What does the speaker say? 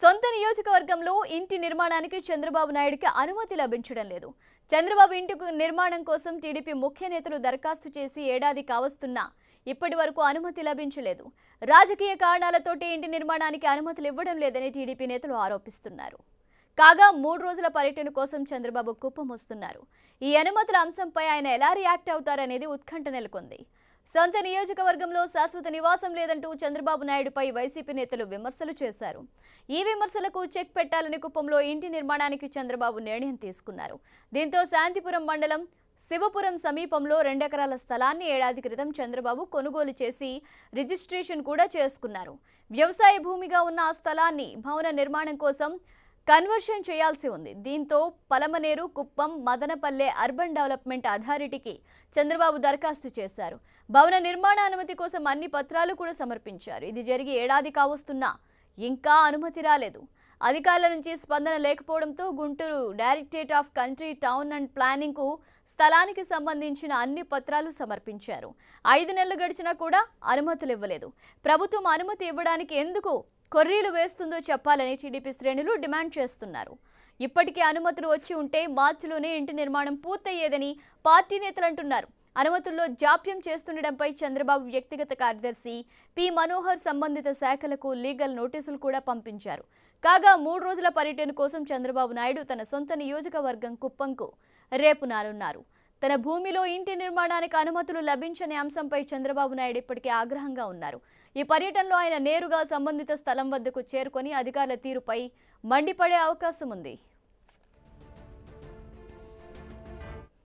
సొంత నియోజకవర్గంలో ఇంటి నిర్మాణానికి చంద్రబాబు నాయుడికి అనుమతి లభించడం లేదు చంద్రబాబు ఇంటి నిర్మాణం కోసం టీడీపీ ముఖ్య నేతలు దరఖాస్తు చేసి ఏడాది కావస్తున్నా ఇప్పటి వరకు అనుమతి లభించలేదు రాజకీయ కారణాలతోటి ఇంటి నిర్మాణానికి అనుమతులు ఇవ్వడం లేదని టీడీపీ నేతలు ఆరోపిస్తున్నారు కాగా మూడు రోజుల పర్యటన కోసం చంద్రబాబు కుప్పం వస్తున్నారు ఈ అనుమతుల అంశంపై ఆయన ఎలా రియాక్ట్ అవుతారనేది ఉత్కంఠ నెలకొంది సొంత నియోజకవర్గంలో శాశ్వత నివాసం లేదంటూ చంద్రబాబు నాయుడుపై వైసీపీ నేతలు విమర్శలు చేశారు ఈ విమర్శలకు చెక్ పెట్టాలని కుప్పంలో ఇంటి నిర్మాణానికి చంద్రబాబు నిర్ణయం తీసుకున్నారు దీంతో శాంతిపురం మండలం శివపురం సమీపంలో రెండెకరాల స్థలాన్ని ఏడాది క్రితం చంద్రబాబు కొనుగోలు చేసి రిజిస్ట్రేషన్ కూడా చేసుకున్నారు వ్యవసాయ భూమిగా ఉన్న ఆ స్థలాన్ని భవన నిర్మాణం కోసం కన్వర్షన్ చేయాల్సి ఉంది దీంతో పలమనేరు కుప్పం మదనపల్లె అర్బన్ డెవలప్మెంట్ అథారిటీకి చంద్రబాబు దరఖాస్తు చేశారు భవన నిర్మాణ అనుమతి కోసం అన్ని పత్రాలు కూడా సమర్పించారు ఇది జరిగి ఏడాది కావస్తున్నా ఇంకా అనుమతి రాలేదు అధికారుల నుంచి స్పందన లేకపోవడంతో Guntur directorate of country town and ప్లానింగ్కు స్థలానికి సంబంధించిన అన్ని పత్రాలు సమర్పించారు ఐదు నెలలు గడిచినా కూడా అనుమతులు ఇవ్వలేదు ప్రభుత్వం అనుమతి ఇవ్వడానికి ఎందుకు కొర్రీలు వేస్తుందో చెప్పాలని టీడీపీ శ్రేణులు డిమాండ్ చేస్తున్నారు ఇప్పటికే అనుమతులు వచ్చి ఉంటే మార్చిలోనే ఇంటి నిర్మాణం పూర్తయ్యేదని పార్టీ నేతలు అంటున్నారు అనుమతుల్లో జాప్యం చేస్తుండటంపై చంద్రబాబు వ్యక్తిగత కార్యదర్శి పి మనోహర్ సంబంధిత శాఖలకు లీగల్ నోటీసులు కూడా పంపించారు కాగా మూడు రోజుల పర్యటన కోసం చంద్రబాబు నాయుడు తన సొంత నియోజకవర్గం కుప్పంకు రేపు నానున్నారు తన భూమిలో ఇంటి నిర్మాణానికి అనుమతులు లభించని అంశంపై చంద్రబాబు నాయుడు ఇప్పటికే ఆగ్రహంగా ఉన్నారు ఈ పర్యటనలో ఆయన నేరుగా సంబంధిత స్థలం వద్దకు చేరుకొని అధికారుల తీరుపై మండిపడే అవకాశం ఉంది